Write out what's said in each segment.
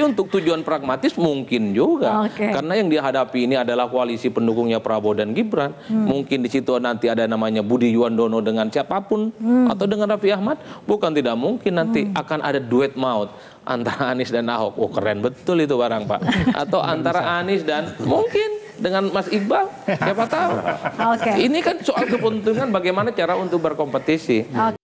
Tapi untuk tujuan pragmatis mungkin juga. Okay. Karena yang dihadapi ini adalah koalisi pendukungnya Prabowo dan Gibran. Hmm. Mungkin di situ nanti ada namanya Budi Yuwandono dengan siapapun hmm. atau dengan Raffi Ahmad, bukan tidak mungkin nanti hmm. akan ada duet maut antara Anies dan Ahok. Oh, keren betul itu barang, Pak. Atau antara Anies dan mungkin dengan Mas Iqbal, siapa tahu. Okay. Ini kan soal keuntungan bagaimana cara untuk berkompetisi. Okay.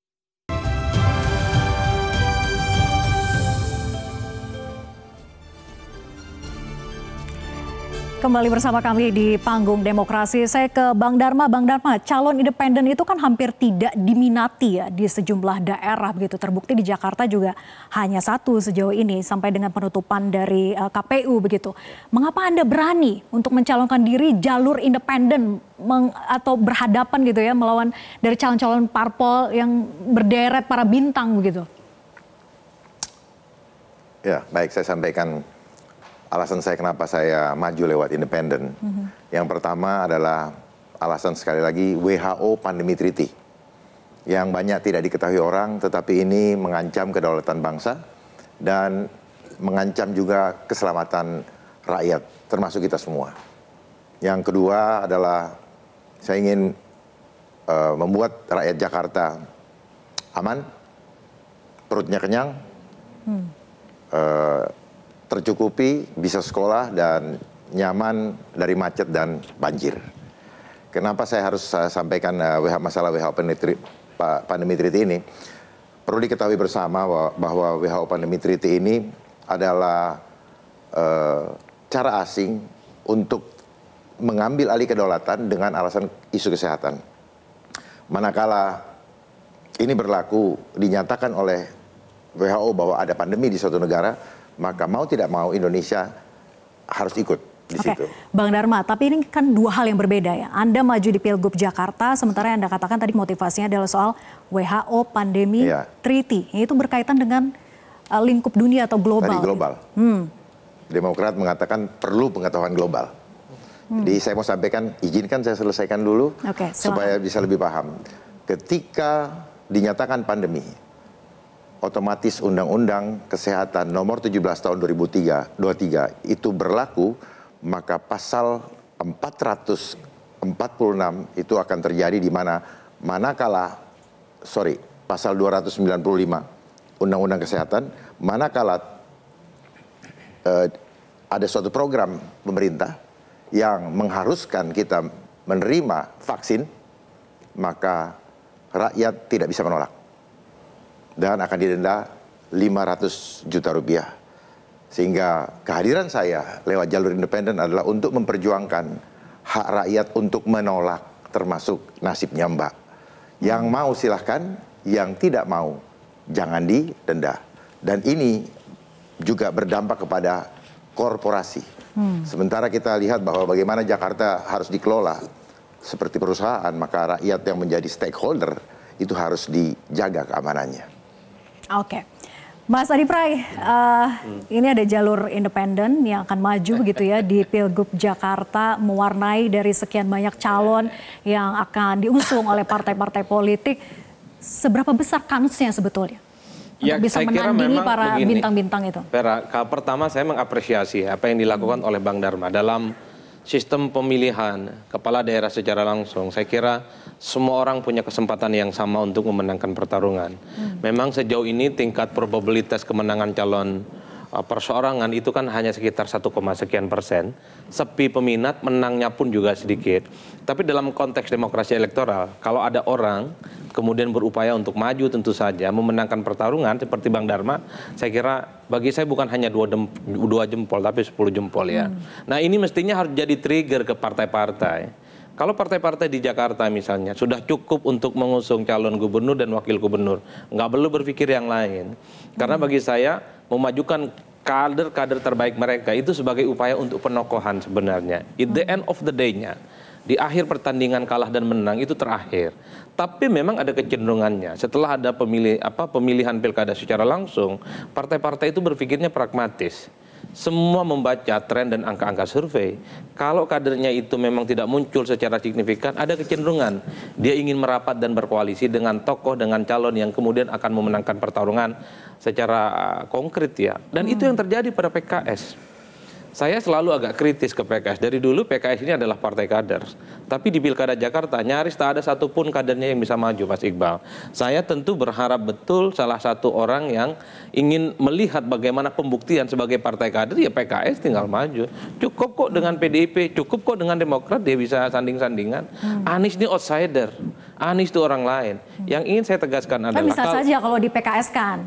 kembali bersama kami di panggung demokrasi. Saya ke Bang Dharma. Bang Dharma, calon independen itu kan hampir tidak diminati ya di sejumlah daerah begitu. Terbukti di Jakarta juga hanya satu sejauh ini sampai dengan penutupan dari uh, eh, KPU begitu. Mengapa Anda berani untuk mencalonkan diri jalur independen meng, atau berhadapan gitu ya melawan dari calon-calon parpol yang berderet para bintang begitu? Ya, baik saya sampaikan alasan saya kenapa saya maju lewat independen. Mm -hmm. Yang pertama adalah alasan sekali lagi WHO Pandemi Treaty. Yang banyak tidak diketahui orang tetapi ini mengancam kedaulatan bangsa dan mengancam juga keselamatan rakyat termasuk kita semua. Yang kedua adalah saya ingin uh, membuat rakyat Jakarta aman, perutnya kenyang, hmm. uh, tercukupi, bisa sekolah dan nyaman dari macet dan banjir. Kenapa saya harus saya eh, sampaikan uh, masalah WHO pandemi treaty ini? Perlu diketahui bersama bahwa WHO pandemi treaty ini adalah uh, cara asing untuk mengambil alih kedaulatan dengan alasan isu kesehatan. Manakala ini berlaku dinyatakan oleh WHO bahwa ada pandemi di suatu negara, maka mau tidak mau Indonesia harus ikut di okay. situ. Bang Dharma, tapi ini kan dua hal yang berbeda ya. Anda maju di Pilgub Jakarta, sementara yang Anda katakan tadi motivasinya adalah soal WHO, pandemi, iya. treaty. Itu berkaitan dengan eh, lingkup dunia atau global. Tadi gitu. global. Hmm. Demokrat mengatakan perlu pengetahuan global. Hmm. Jadi saya mau sampaikan, izinkan saya selesaikan dulu okay, supaya bisa lebih paham. Ketika dinyatakan pandemi, otomatis Undang-Undang Kesehatan Nomor 17 Tahun 2003 23 itu berlaku, maka pasal 446 itu akan terjadi di mana manakala sorry pasal 295 Undang-Undang Kesehatan manakala eh, ada suatu program pemerintah yang mengharuskan kita menerima vaksin maka rakyat tidak bisa menolak dan akan didenda 500 juta rupiah. Sehingga kehadiran saya lewat jalur independen adalah untuk memperjuangkan hak rakyat untuk menolak termasuk nasibnya Mbak. Yang mau silahkan, yang tidak mau jangan didenda. Dan ini juga berdampak kepada korporasi. Hmm. Sementara kita lihat bahwa bagaimana Jakarta harus dikelola seperti perusahaan, maka rakyat yang menjadi stakeholder itu harus dijaga keamanannya. Oke. Mas Adi Pray, uh, eh, hmm. ini ada jalur independen yang akan maju begitu ya di Pilgub Jakarta mewarnai dari sekian banyak calon iya. yang akan diusung oleh partai-partai politik. Seberapa besar kansnya sebetulnya? Ya, bisa saya para bintang-bintang itu. Pera, pertama saya mengapresiasi apa yang dilakukan hmm. oleh Bang Dharma dalam sistem pemilihan kepala daerah secara langsung. Saya kira semua orang punya kesempatan yang sama untuk memenangkan pertarungan. Hmm. Memang sejauh ini tingkat probabilitas kemenangan calon uh, perseorangan itu kan hanya sekitar 1, sekian persen. Sepi peminat, menangnya pun juga sedikit. Tapi dalam konteks demokrasi elektoral, kalau ada orang kemudian berupaya untuk maju tentu saja memenangkan pertarungan seperti Bang Dharma, saya kira bagi saya bukan hanya dua, dem, dua jempol tapi 10 jempol ya. Hmm. Nah ini mestinya harus jadi trigger ke partai-partai kalau partai-partai di Jakarta misalnya sudah cukup untuk mengusung calon gubernur dan wakil gubernur, nggak perlu berpikir yang lain. Karena bagi saya memajukan kader-kader terbaik mereka itu sebagai upaya untuk penokohan sebenarnya. In the end of the day-nya, di akhir pertandingan kalah dan menang itu terakhir. Tapi memang ada kecenderungannya. Setelah ada pemilih apa pemilihan pilkada secara langsung, partai-partai itu berpikirnya pragmatis semua membaca tren dan angka-angka survei. Kalau kadernya itu memang tidak muncul secara signifikan, ada kecenderungan dia ingin merapat dan berkoalisi dengan tokoh, dengan calon yang kemudian akan memenangkan pertarungan secara eh, konkret ya. Dan hmm. itu yang terjadi pada PKS saya selalu agak kritis ke PKS. Dari dulu PKS ini adalah partai kader. Tapi di Pilkada Jakarta nyaris tak ada satupun kadernya yang bisa maju, Mas Iqbal. Saya tentu berharap betul salah satu orang yang ingin melihat bagaimana pembuktian sebagai partai kader, ya PKS tinggal maju. Cukup kok dengan PDIP, cukup kok dengan Demokrat, dia bisa sanding-sandingan. Hmm. Anies ini outsider, Anies itu orang lain. Hmm. Yang ingin saya tegaskan kan adalah... Tapi bisa kalau, saja kalau di PKS kan.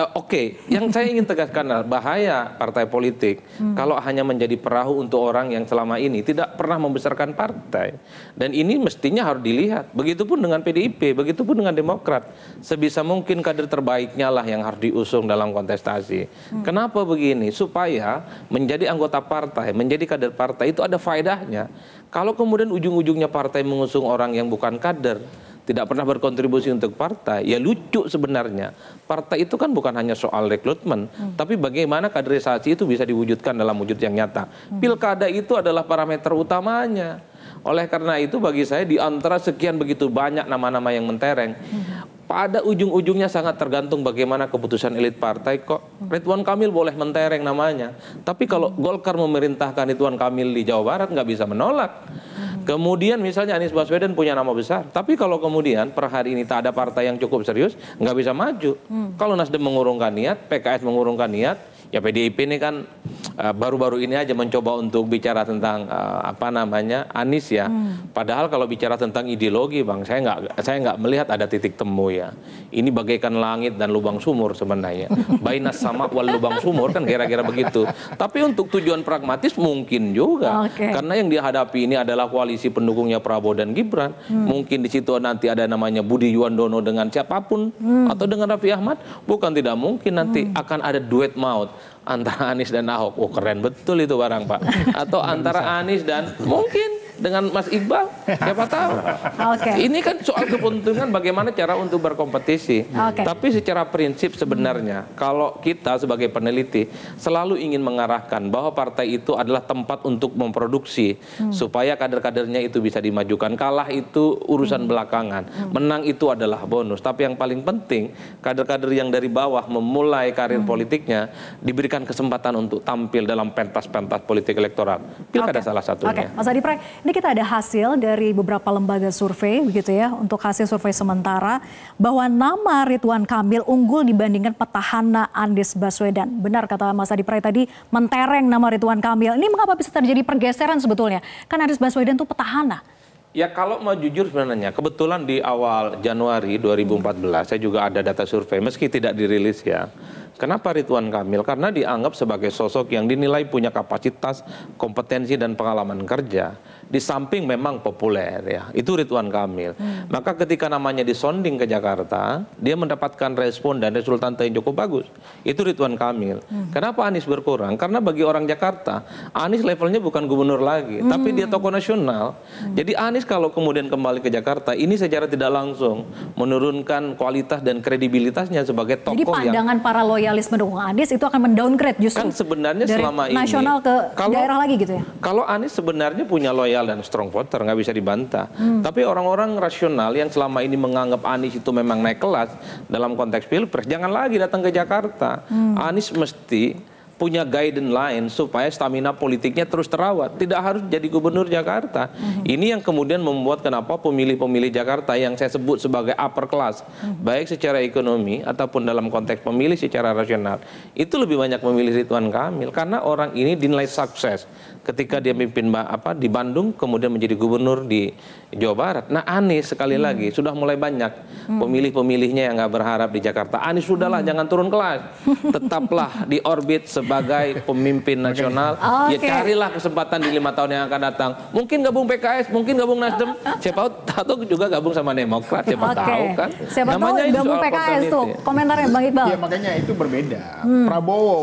Uh, Oke, okay. yang saya ingin tegaskan adalah bahaya partai politik hmm. kalau hanya menjadi perahu untuk orang yang selama ini tidak pernah membesarkan partai. Dan ini mestinya harus dilihat. Begitupun dengan PDIP, begitupun dengan Demokrat. Sebisa mungkin kader terbaiknya lah yang harus diusung dalam kontestasi. Hmm. Kenapa begini? Supaya menjadi anggota partai, menjadi kader partai itu ada faedahnya. Kalau kemudian ujung-ujungnya partai mengusung orang yang bukan kader, tidak pernah berkontribusi untuk partai. Ya lucu sebenarnya. Partai itu kan bukan hanya soal rekrutmen, hmm. tapi bagaimana kaderisasi itu bisa diwujudkan dalam wujud yang nyata. Hmm. Pilkada itu adalah parameter utamanya. Oleh karena itu bagi saya di antara sekian begitu banyak nama-nama yang mentereng, hmm pada ujung-ujungnya sangat tergantung bagaimana keputusan elit partai kok. Ridwan Kamil boleh mentereng namanya, tapi kalau Golkar memerintahkan Ridwan Kamil di Jawa Barat nggak bisa menolak. Kemudian misalnya Anies Baswedan punya nama besar, tapi kalau kemudian per hari ini tak ada partai yang cukup serius, nggak bisa maju. Hmm. Kalau Nasdem mengurungkan niat, PKS mengurungkan niat, ya PDIP ini kan Eh, baru-baru ini aja mencoba untuk bicara tentang uh, apa namanya Anies ya. Hmm. Padahal kalau bicara tentang ideologi bang, saya nggak saya nggak melihat ada titik temu ya. Ini bagaikan langit dan lubang sumur sebenarnya. Bainas sama wal lubang sumur kan kira-kira begitu. Tapi untuk tujuan pragmatis mungkin juga okay. karena yang dihadapi ini adalah koalisi pendukungnya Prabowo dan Gibran. Hmm. Mungkin di situ nanti ada namanya Budi Yuwandono dengan siapapun hmm. atau dengan Raffi Ahmad. Bukan tidak mungkin nanti hmm. akan ada duet maut antara Anies dan Ahok. Oh, keren betul itu barang Pak. Atau antara Anies dan mungkin dengan Mas Iqbal, siapa tahu. Okay. Ini kan soal kepentingan bagaimana cara untuk berkompetisi. Okay. Tapi secara prinsip sebenarnya hmm. kalau kita sebagai peneliti selalu ingin mengarahkan bahwa partai itu adalah tempat untuk memproduksi hmm. supaya kader-kadernya itu bisa dimajukan. Kalah itu urusan hmm. belakangan, hmm. menang itu adalah bonus. Tapi yang paling penting kader-kader yang dari bawah memulai karir hmm. politiknya diberikan kesempatan untuk tampil dalam pentas-pentas politik elektoral. Pilkada okay. salah satunya. Oke, okay. Mas Adi Pray, ini kita ada hasil dari beberapa lembaga survei begitu ya untuk hasil survei sementara bahwa nama Ridwan Kamil unggul dibandingkan petahana Anies Baswedan. Benar kata Mas Adi Pray tadi mentereng nama Ridwan Kamil. Ini mengapa bisa terjadi pergeseran sebetulnya? Kan Anies Baswedan itu petahana. Ya kalau mau jujur sebenarnya, kebetulan di awal Januari 2014 saya juga ada data survei, meski tidak dirilis ya. Kenapa Ridwan Kamil? Karena dianggap sebagai sosok yang dinilai punya kapasitas, kompetensi, dan pengalaman kerja di samping memang populer ya itu Ridwan Kamil hmm. maka ketika namanya disonding ke Jakarta dia mendapatkan respon dan resultan yang cukup bagus itu Ridwan Kamil hmm. kenapa Anies berkurang karena bagi orang Jakarta Anies levelnya bukan gubernur lagi hmm. tapi dia tokoh nasional hmm. jadi Anies kalau kemudian kembali ke Jakarta ini secara tidak langsung menurunkan kualitas dan kredibilitasnya sebagai tokoh jadi pandangan yang, para loyalis mendukung Anies itu akan mendowngrade justru kan sebenarnya dari selama nasional ini ke kalau, daerah lagi gitu ya kalau Anies sebenarnya punya loyal loyal dan strong voter nggak bisa dibantah. Hmm. Tapi orang-orang rasional yang selama ini menganggap Anies itu memang naik kelas dalam konteks pilpres, jangan lagi datang ke Jakarta. Hmm. Anies mesti punya guidance lain supaya stamina politiknya terus terawat. Tidak harus jadi gubernur Jakarta. Mm -hmm. Ini yang kemudian membuat kenapa pemilih-pemilih Jakarta yang saya sebut sebagai upper class, mm -hmm. baik secara ekonomi ataupun dalam konteks pemilih secara rasional, itu lebih banyak memilih Ridwan Kamil karena orang ini dinilai sukses ketika dia pimpin apa di Bandung kemudian menjadi gubernur di Jawa Barat. Nah Anies sekali hmm. lagi sudah mulai banyak mhm. pemilih-pemilihnya yang nggak berharap di Jakarta. Anies sudahlah hmm. jangan turun kelas, tetaplah di orbit sebagai pemimpin nasional, okay. ya carilah kesempatan di lima tahun yang akan datang. Mungkin gabung PKS, mungkin gabung Nasdem, siapa tahu juga gabung sama Demokrat, siapa okay. tahu kan. Siapa Namanya tahu gabung PKS tuh, komentarnya Bang Iqbal. Ya makanya itu berbeda. Hmm. Prabowo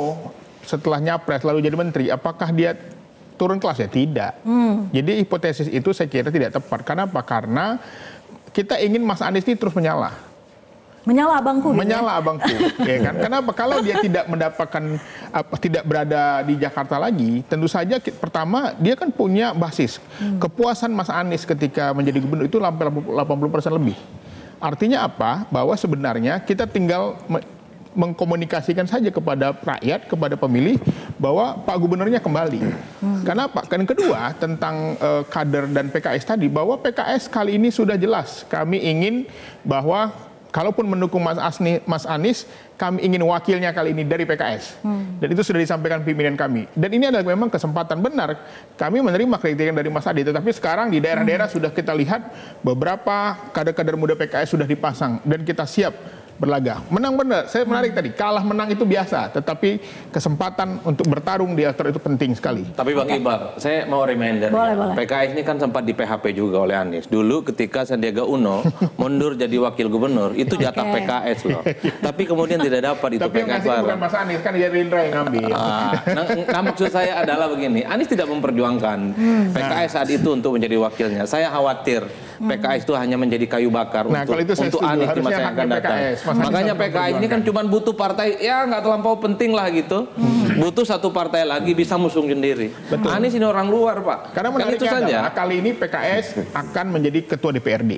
setelah nyapres lalu jadi menteri, apakah dia turun kelas ya? Tidak. Hmm. Jadi hipotesis itu saya kira tidak tepat. Kenapa? Karena kita ingin Mas Anies ini terus menyala menyala abangku menyala ya? abangku ya kan kenapa kalau dia tidak mendapatkan apa, tidak berada di Jakarta lagi tentu saja pertama dia kan punya basis hmm. kepuasan Mas Anies ketika menjadi gubernur itu hampir 80% lebih artinya apa bahwa sebenarnya kita tinggal mengkomunikasikan saja kepada rakyat, kepada pemilih bahwa Pak Gubernurnya kembali. Hmm. apa? Kan kedua tentang uh, kader dan PKS tadi bahwa PKS kali ini sudah jelas kami ingin bahwa kalaupun mendukung Mas, Asni, Mas Anies, kami ingin wakilnya kali ini dari PKS. Hmm. Dan itu sudah disampaikan pimpinan kami. Dan ini adalah memang kesempatan benar. Kami menerima kritikan dari Mas Adi, tetapi sekarang di daerah-daerah hmm. sudah kita lihat beberapa kader-kader muda PKS sudah dipasang dan kita siap berlaga. Menang benar, saya hmm. menarik tadi. Kalah menang itu biasa, tetapi kesempatan untuk bertarung di aktor itu penting sekali. Tapi Bang Ibar, iya. saya mau reminder. Ya. Boleh, boleh. PKS ini kan sempat di PHP juga oleh Anies. Dulu ketika Sandiaga Uno mundur jadi wakil gubernur, itu jatah okay. PKS loh. tapi kemudian tidak dapat itu tapi PKS. Tapi yang bukan Mas Anies, kan Rindra yang ngambil. Ah, nah, nah, maksud saya adalah begini, Anies tidak memperjuangkan hmm. PKS saat itu untuk menjadi wakilnya. Saya khawatir hmm. PKS itu hanya menjadi kayu bakar nah, untuk, untuk Anies di masa yang akan datang. PKS. Mas Makanya PKI ini kan cuma butuh partai ya nggak terlampau penting lah gitu. Hmm. Butuh satu partai lagi bisa musung sendiri. Betul. Anies nah, ini orang luar pak. Karena menarik itu saja. Kali ini PKS akan menjadi ketua DPRD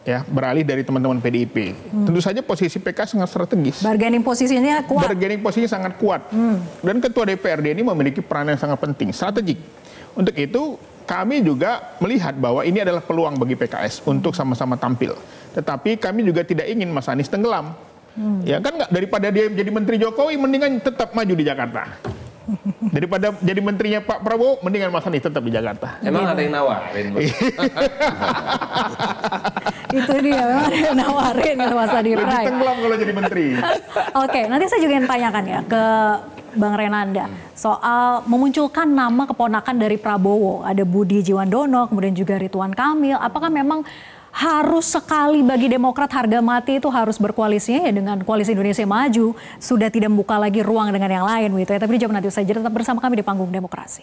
ya beralih dari teman-teman PDIP. Hmm. Tentu saja posisi PK sangat strategis. Bargaining posisinya kuat. Bargaining posisi sangat kuat. Hmm. Dan ketua DPRD ini memiliki peran yang sangat penting, strategik. Untuk itu kami juga melihat bahwa ini adalah peluang bagi PKS untuk sama-sama tampil. Tetapi kami juga tidak ingin Mas Anies tenggelam. Hmm. Ya kan nggak daripada dia jadi menteri Jokowi mendingan tetap maju di Jakarta. Daripada jadi menterinya Pak Prabowo, mendingan Mas Anies tetap di Jakarta. Emang ada yang nawarin? itu dia, memang ada yang nawarin Mas Adi Rai. tenggelam kalau jadi menteri. Oke, okay, nanti saya juga ingin tanyakan ya ke Bang Renanda soal memunculkan nama keponakan dari Prabowo, ada Budi Jiwandono, kemudian juga Rituan Kamil. Apakah memang harus sekali bagi Demokrat harga mati itu harus berkoalisinya ya dengan koalisi Indonesia Maju sudah tidak membuka lagi ruang dengan yang lain gitu ya. Tapi dijawab nanti saja tetap bersama kami di panggung demokrasi.